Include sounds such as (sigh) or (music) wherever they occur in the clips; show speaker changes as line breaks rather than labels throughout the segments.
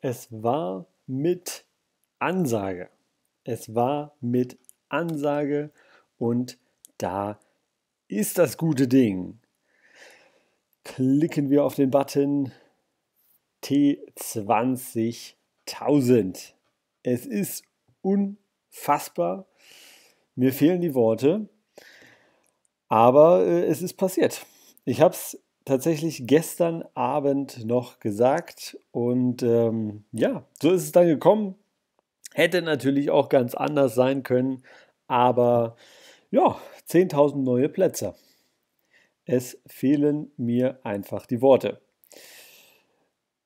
Es war mit Ansage. Es war mit Ansage und da ist das gute Ding. Klicken wir auf den Button T20000. Es ist unfassbar. Mir fehlen die Worte, aber äh, es ist passiert. Ich habe es tatsächlich gestern Abend noch gesagt. Und ähm, ja, so ist es dann gekommen. Hätte natürlich auch ganz anders sein können, aber ja, 10.000 neue Plätze. Es fehlen mir einfach die Worte.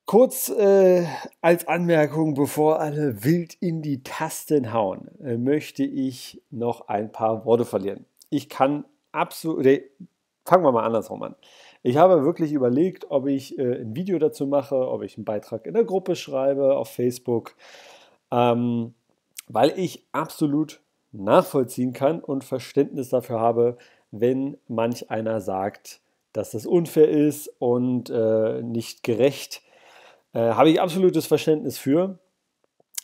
Kurz äh, als Anmerkung, bevor alle wild in die Tasten hauen, äh, möchte ich noch ein paar Worte verlieren. Ich kann absolut, fangen wir mal andersrum an. Ich habe wirklich überlegt, ob ich äh, ein Video dazu mache, ob ich einen Beitrag in der Gruppe schreibe, auf Facebook, ähm, weil ich absolut nachvollziehen kann und Verständnis dafür habe, wenn manch einer sagt, dass das unfair ist und äh, nicht gerecht. Äh, habe ich absolutes Verständnis für.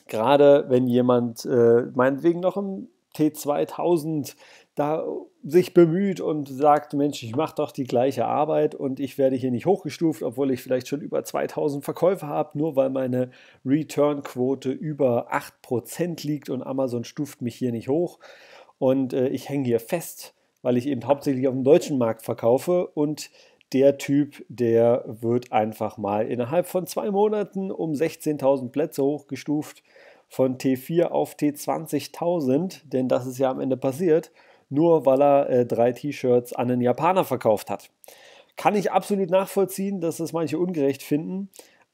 Gerade wenn jemand äh, meinetwegen noch im T2000 da sich bemüht und sagt, Mensch, ich mache doch die gleiche Arbeit und ich werde hier nicht hochgestuft, obwohl ich vielleicht schon über 2000 Verkäufe habe, nur weil meine Return-Quote über 8% liegt und Amazon stuft mich hier nicht hoch und äh, ich hänge hier fest, weil ich eben hauptsächlich auf dem deutschen Markt verkaufe und der Typ, der wird einfach mal innerhalb von zwei Monaten um 16.000 Plätze hochgestuft von T4 auf T20.000, denn das ist ja am Ende passiert, nur weil er äh, drei T-Shirts an einen Japaner verkauft hat. Kann ich absolut nachvollziehen, dass das manche ungerecht finden.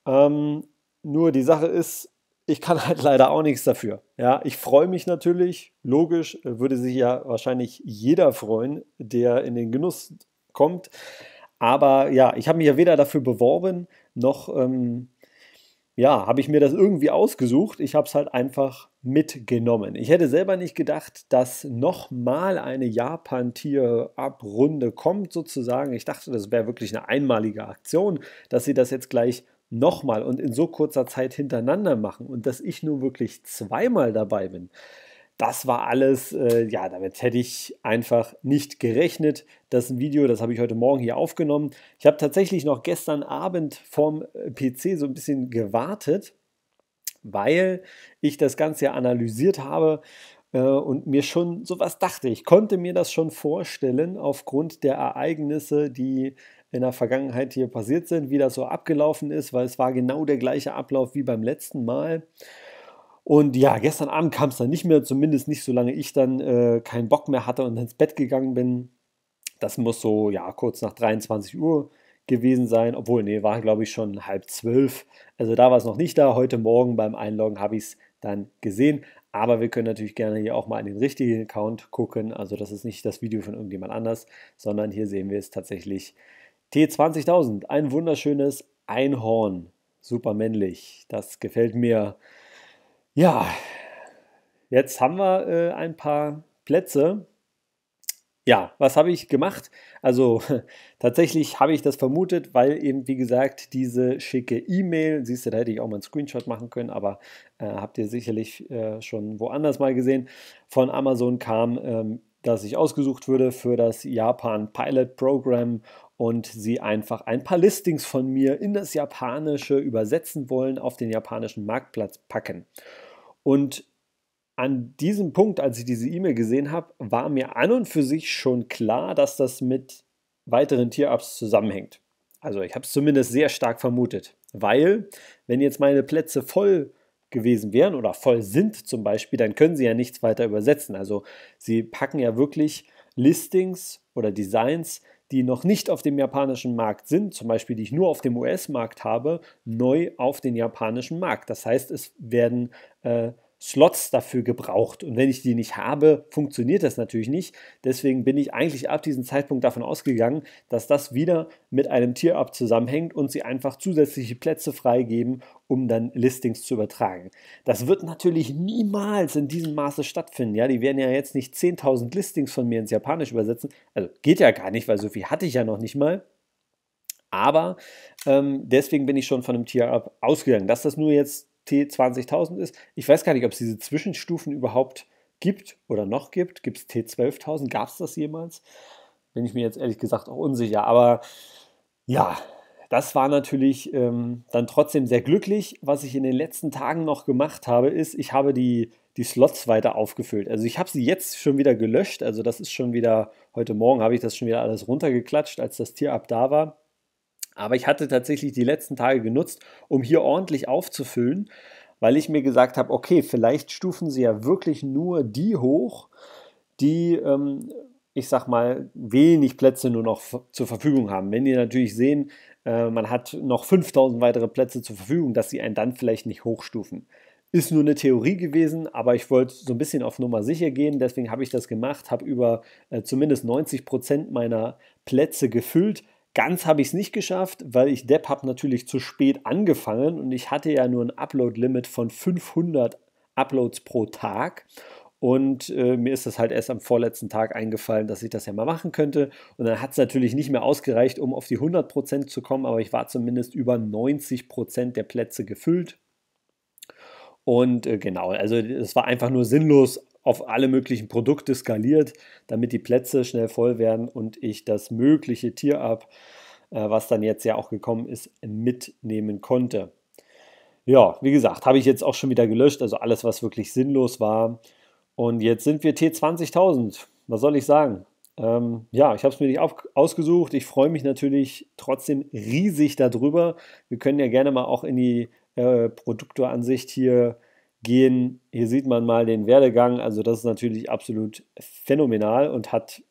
Ähm, nur die Sache ist, ich kann (laughs) halt leider auch nichts dafür. Ja, ich freue mich natürlich, logisch, äh, würde sich ja wahrscheinlich jeder freuen, der in den Genuss kommt. Aber ja, ich habe mich ja weder dafür beworben, noch ähm, ja, habe ich mir das irgendwie ausgesucht. Ich habe es halt einfach mitgenommen. Ich hätte selber nicht gedacht, dass nochmal eine Japan-Tier-Abrunde kommt sozusagen. Ich dachte, das wäre wirklich eine einmalige Aktion, dass sie das jetzt gleich nochmal und in so kurzer Zeit hintereinander machen und dass ich nur wirklich zweimal dabei bin das war alles, äh, ja, damit hätte ich einfach nicht gerechnet. Das Video, das habe ich heute Morgen hier aufgenommen. Ich habe tatsächlich noch gestern Abend vom äh, PC so ein bisschen gewartet, weil ich das Ganze ja analysiert habe äh, und mir schon sowas dachte. Ich konnte mir das schon vorstellen aufgrund der Ereignisse, die in der Vergangenheit hier passiert sind, wie das so abgelaufen ist, weil es war genau der gleiche Ablauf wie beim letzten Mal. Und ja, gestern Abend kam es dann nicht mehr, zumindest nicht, solange ich dann äh, keinen Bock mehr hatte und ins Bett gegangen bin. Das muss so, ja, kurz nach 23 Uhr gewesen sein. Obwohl, nee, war glaube ich schon halb zwölf. Also da war es noch nicht da. Heute Morgen beim Einloggen habe ich es dann gesehen. Aber wir können natürlich gerne hier auch mal in den richtigen Account gucken. Also das ist nicht das Video von irgendjemand anders, sondern hier sehen wir es tatsächlich. T20.000, ein wunderschönes Einhorn. Super männlich. Das gefällt mir. Ja, jetzt haben wir äh, ein paar Plätze. Ja, was habe ich gemacht? Also (laughs) tatsächlich habe ich das vermutet, weil eben, wie gesagt, diese schicke E-Mail, siehst du, da hätte ich auch mal einen Screenshot machen können, aber äh, habt ihr sicherlich äh, schon woanders mal gesehen, von Amazon kam, ähm, dass ich ausgesucht würde für das Japan Pilot Program und sie einfach ein paar Listings von mir in das Japanische übersetzen wollen, auf den japanischen Marktplatz packen. Und an diesem Punkt, als ich diese E-Mail gesehen habe, war mir an und für sich schon klar, dass das mit weiteren Tier-Ups zusammenhängt. Also ich habe es zumindest sehr stark vermutet, weil wenn jetzt meine Plätze voll gewesen wären oder voll sind zum Beispiel, dann können sie ja nichts weiter übersetzen. Also sie packen ja wirklich Listings oder Designs die noch nicht auf dem japanischen Markt sind, zum Beispiel die ich nur auf dem US-Markt habe, neu auf den japanischen Markt. Das heißt, es werden äh, Slots dafür gebraucht. Und wenn ich die nicht habe, funktioniert das natürlich nicht. Deswegen bin ich eigentlich ab diesem Zeitpunkt davon ausgegangen, dass das wieder mit einem Tier-Up zusammenhängt und sie einfach zusätzliche Plätze freigeben, um dann Listings zu übertragen. Das wird natürlich niemals in diesem Maße stattfinden. Ja, die werden ja jetzt nicht 10.000 Listings von mir ins Japanisch übersetzen. Also geht ja gar nicht, weil so viel hatte ich ja noch nicht mal. Aber ähm, deswegen bin ich schon von einem Tier-Up ausgegangen. Dass das nur jetzt T20.000 ist. Ich weiß gar nicht, ob es diese Zwischenstufen überhaupt gibt oder noch gibt. Gibt es T12.000? Gab es das jemals? Bin ich mir jetzt ehrlich gesagt auch unsicher. Aber ja, das war natürlich ähm, dann trotzdem sehr glücklich. Was ich in den letzten Tagen noch gemacht habe, ist, ich habe die, die Slots weiter aufgefüllt. Also ich habe sie jetzt schon wieder gelöscht. Also das ist schon wieder, heute Morgen habe ich das schon wieder alles runtergeklatscht, als das Tier ab da war. Aber ich hatte tatsächlich die letzten Tage genutzt, um hier ordentlich aufzufüllen, weil ich mir gesagt habe, okay, vielleicht stufen sie ja wirklich nur die hoch, die, ähm, ich sag mal, wenig Plätze nur noch zur Verfügung haben. Wenn die natürlich sehen, äh, man hat noch 5000 weitere Plätze zur Verfügung, dass sie einen dann vielleicht nicht hochstufen. Ist nur eine Theorie gewesen, aber ich wollte so ein bisschen auf Nummer sicher gehen, deswegen habe ich das gemacht, habe über äh, zumindest 90% Prozent meiner Plätze gefüllt, Ganz habe ich es nicht geschafft, weil ich Depp habe natürlich zu spät angefangen und ich hatte ja nur ein Upload-Limit von 500 Uploads pro Tag. Und äh, mir ist das halt erst am vorletzten Tag eingefallen, dass ich das ja mal machen könnte. Und dann hat es natürlich nicht mehr ausgereicht, um auf die 100% zu kommen, aber ich war zumindest über 90% der Plätze gefüllt. Und äh, genau, also es war einfach nur sinnlos, auf alle möglichen Produkte skaliert, damit die Plätze schnell voll werden und ich das mögliche Tier ab, äh, was dann jetzt ja auch gekommen ist, mitnehmen konnte. Ja, wie gesagt, habe ich jetzt auch schon wieder gelöscht, also alles, was wirklich sinnlos war. Und jetzt sind wir T20.000. Was soll ich sagen? Ähm, ja, ich habe es mir nicht ausgesucht. Ich freue mich natürlich trotzdem riesig darüber. Wir können ja gerne mal auch in die äh, Produkteansicht hier gehen. Hier sieht man mal den Werdegang. Also das ist natürlich absolut phänomenal und hat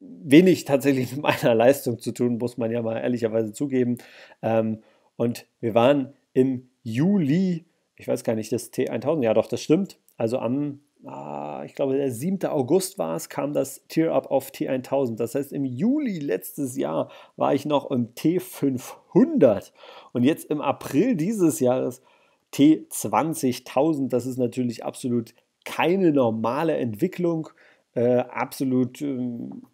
wenig tatsächlich mit meiner (laughs) Leistung zu tun, muss man ja mal ehrlicherweise zugeben. Ähm, und wir waren im Juli, ich weiß gar nicht, das T1000, ja doch, das stimmt. Also am, ah, ich glaube, der 7. August war es, kam das Tier-Up auf T1000. Das heißt, im Juli letztes Jahr war ich noch im T500 und jetzt im April dieses Jahres T20.000. Das ist natürlich absolut keine normale Entwicklung, äh, absolut ähm,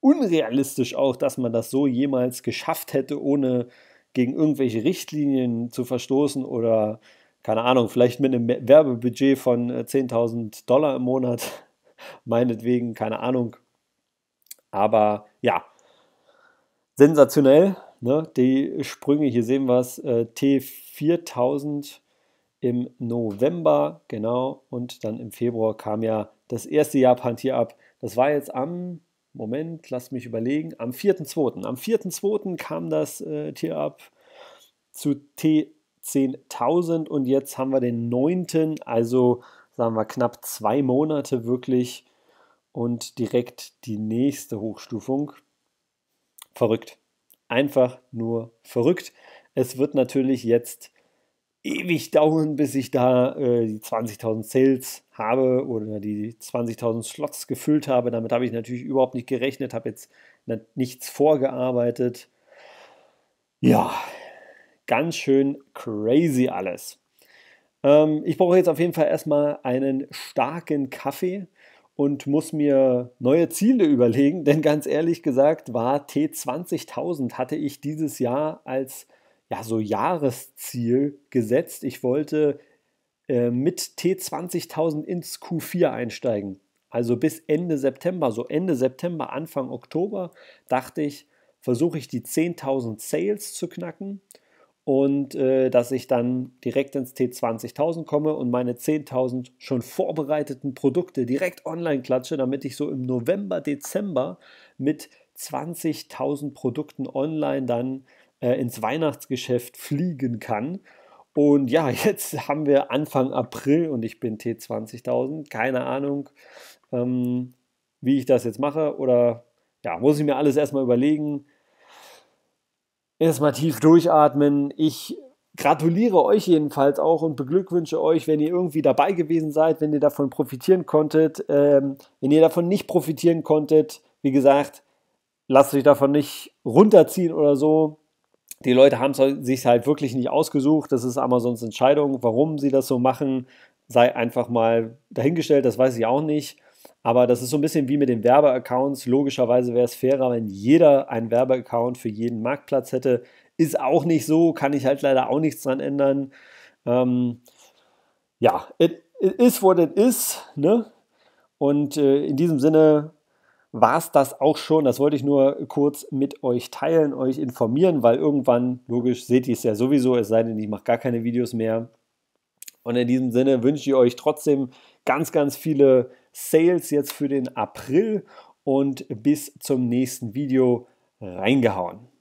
unrealistisch auch, dass man das so jemals geschafft hätte, ohne gegen irgendwelche Richtlinien zu verstoßen oder keine Ahnung, vielleicht mit einem Werbebudget von 10.000 äh, Dollar im Monat, (laughs) meinetwegen, keine Ahnung. Aber ja, sensationell. Ne? Die Sprünge, hier sehen wir es, äh, T4000 im November, genau, und dann im Februar kam ja das erste Japan-Tier ab. Das war jetzt am, Moment, lass mich überlegen, am 4.2. Am 4.2. kam das äh, Tier ab zu T10.000 und jetzt haben wir den 9., also sagen wir knapp zwei Monate wirklich und direkt die nächste Hochstufung. Verrückt. Einfach nur verrückt. Es wird natürlich jetzt ewig dauern, bis ich da äh, die 20.000 Sales habe oder die 20.000 Slots gefüllt habe. Damit habe ich natürlich überhaupt nicht gerechnet, habe jetzt nichts vorgearbeitet. Ja, ganz schön crazy alles. Ähm, ich brauche jetzt auf jeden Fall erstmal einen starken Kaffee und muss mir neue Ziele überlegen, (laughs) denn ganz ehrlich gesagt war T20.000 hatte ich dieses Jahr als ja, so Jahresziel gesetzt. Ich wollte äh, mit T20.000 ins Q4 einsteigen. Also bis Ende September, so Ende September, Anfang Oktober, dachte ich, versuche ich die 10.000 Sales zu knacken und äh, dass ich dann direkt ins T20.000 komme und meine 10.000 schon vorbereiteten Produkte direkt online klatsche, damit ich so im November, Dezember mit 20.000 Produkten online dann äh, ins Weihnachtsgeschäft fliegen kann. Und ja, (laughs) jetzt haben wir Anfang April und ich bin T20.000. Keine Ahnung, ähm, wie ich das jetzt mache oder ja, muss ich mir alles erstmal überlegen. Erstmal tief durchatmen. Ich gratuliere euch jedenfalls auch und beglückwünsche euch, wenn ihr irgendwie dabei gewesen seid, wenn ihr davon profitieren konntet. Ähm, wenn ihr davon nicht profitieren konntet, wie gesagt, lasst euch davon nicht runterziehen oder so die Leute haben es halt, sich halt wirklich nicht ausgesucht. Das ist Amazons Entscheidung, warum sie das so machen. Sei einfach mal dahingestellt, das weiß ich auch nicht. Aber das ist so ein bisschen wie mit den Werbeaccounts. Logischerweise wäre es fairer, wenn jeder einen Werbeaccount für jeden Marktplatz hätte. Ist auch nicht so, kann ich halt leider auch nichts dran ändern. Ähm, ja, it, it is what it is. Ne? Und äh, in diesem Sinne war es das auch schon. Das wollte ich nur kurz mit euch teilen, euch informieren, weil irgendwann, logisch, seht ihr es ja sowieso, es sei denn, ich mache gar keine Videos mehr. Und in diesem Sinne wünsche ich euch trotzdem ganz, ganz viele Sales jetzt für den April und bis zum nächsten Video reingehauen.